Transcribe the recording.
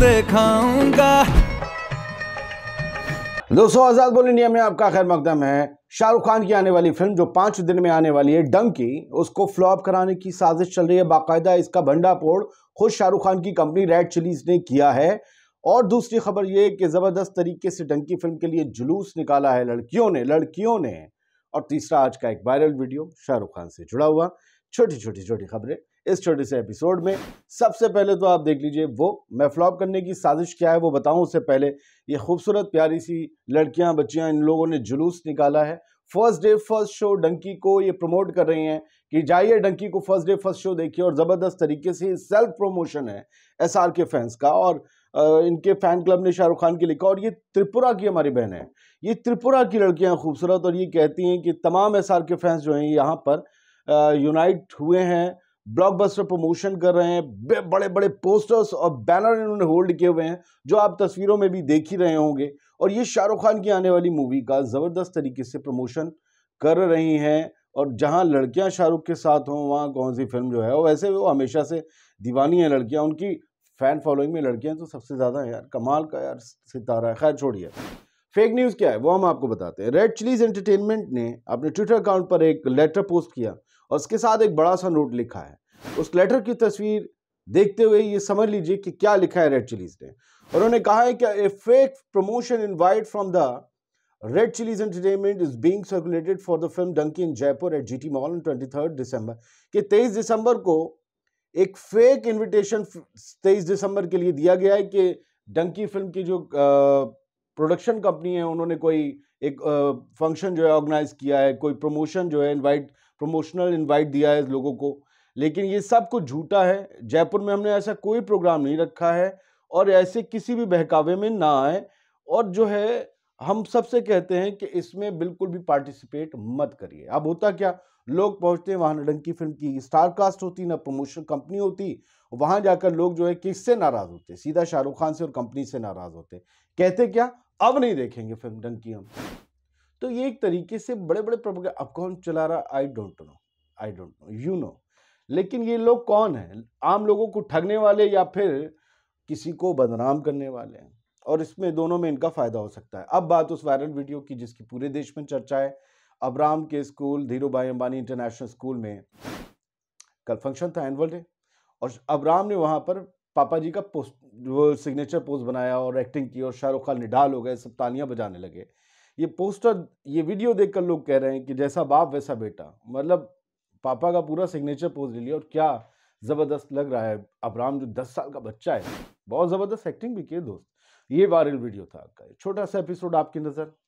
दिखाऊंगा दोस्तों आजाद बोल इंडिया में आपका खैर मकदम है शाहरुख खान की आने वाली फिल्म जो पांच दिन में आने वाली है डंकी उसको फ्लॉप कराने की साजिश चल रही है बाकायदा इसका भंडापोड़ खुद शाहरुख खान की कंपनी रेड चिलीज ने किया है और दूसरी खबर यह कि ज़बरदस्त तरीके से डंकी फिल्म के लिए जुलूस निकाला है लड़कियों ने लड़कियों ने और तीसरा आज का एक वायरल वीडियो शाहरुख खान से जुड़ा हुआ छोटी छोटी छोटी खबरें इस छोटे से एपिसोड में सबसे पहले तो आप देख लीजिए वो मैं फ्लॉप करने की साजिश क्या है वो बताऊं उससे पहले ये खूबसूरत प्यारी सी लड़कियां बच्चियां इन लोगों ने जुलूस निकाला है first day first show Dunki को ये प्रमोट कर रही हैं कि जाइए डंकी को फर्स्ट डे फर्स्ट शो देखिए और ज़बरदस्त तरीके से सेल्फ प्रोमोशन है एस के फैंस का और इनके फैन क्लब ने शाहरुख खान के लिखा और ये त्रिपुरा की हमारी बहन है ये त्रिपुरा की लड़कियां खूबसूरत और ये कहती हैं कि तमाम एस के फैंस जो हैं यहाँ पर यूनाइट हुए हैं ब्लॉकबस्टर प्रमोशन कर रहे हैं बड़े बड़े पोस्टर्स और बैनर इन्होंने होल्ड किए हुए हैं जो आप तस्वीरों में भी देख ही रहे होंगे और ये शाहरुख खान की आने वाली मूवी का ज़बरदस्त तरीके से प्रमोशन कर रही हैं और जहाँ लड़कियाँ शाहरुख के साथ हों वहाँ कौन सी फिल्म जो है वो वैसे वो हमेशा से दीवानी हैं लड़कियाँ उनकी फ़ैन फॉलोइंग में लड़कियाँ तो सबसे ज़्यादा हैं यार कमाल का यार सितारा है खैर छोड़िए फेक न्यूज़ क्या है वो हम आपको बताते हैं रेड चिलीज एंटरटेनमेंट ने अपने ट्विटर अकाउंट पर एक लेटर पोस्ट किया और उसके साथ एक बड़ा सा नोट लिखा है उस लेटर की तस्वीर देखते हुए ये समझ लीजिए कि क्या लिखा है रेड चिलीज ने उन्होंने कहा है कि a fake promotion invite from the Red Chillies Entertainment is being circulated for the film Dunki in Jaipur at GT mall on twenty third December कि तेईस दिसंबर को एक फेक इनविटेशन तेईस दिसंबर के लिए दिया गया है कि डंकी फिल्म की जो प्रोडक्शन कंपनी है उन्होंने कोई एक फंक्शन जो है ऑर्गेनाइज किया है कोई प्रमोशन जो है इनवाइट प्रमोशनल इनवाइट दिया है लोगों को लेकिन ये सब कुछ झूठा है जयपुर में हमने ऐसा कोई प्रोग्राम नहीं रखा है और ऐसे किसी भी बहकावे में ना आए और जो है हम सबसे कहते हैं कि इसमें बिल्कुल भी पार्टिसिपेट मत करिए अब होता क्या लोग पहुंचते हैं वहाँ नडंकी फिल्म की स्टार कास्ट होती ना प्रमोशन कंपनी होती वहाँ जाकर लोग जो है किससे नाराज़ होते सीधा शाहरुख खान से और कंपनी से नाराज़ होते कहते क्या अब नहीं देखेंगे फिल्म डंकी हम तो ये एक तरीके से बड़े बड़े प्रोपोगे अब कौन चला रहा I don't know I don't know you know लेकिन ये लोग कौन है आम लोगों को ठगने वाले या फिर किसी को बदनाम करने वाले हैं और इसमें दोनों में इनका फ़ायदा हो सकता है अब बात उस वायरल वीडियो की जिसकी पूरे देश में चर्चा है अबराम के स्कूल धीरू भाई अंबानी इंटरनेशनल स्कूल में कल फंक्शन था एनुअल डे और अबराम ने वहां पर पापा जी का पोस्ट वो सिग्नेचर पोस्ट बनाया और एक्टिंग की और शाहरुख खान निडाल हो गए सब तालियां बजाने लगे ये पोस्टर ये वीडियो देख कर लोग कह रहे हैं कि जैसा बाप वैसा बेटा मतलब पापा का पूरा सिग्नेचर पोज ले लिया और क्या ज़बरदस्त लग रहा है अबराम जो दस साल का बच्चा है बहुत ज़बरदस्त एक्टिंग भी किए दोस्त ये वायरल वीडियो था आपका छोटा सा एपिसोड आपकी नज़र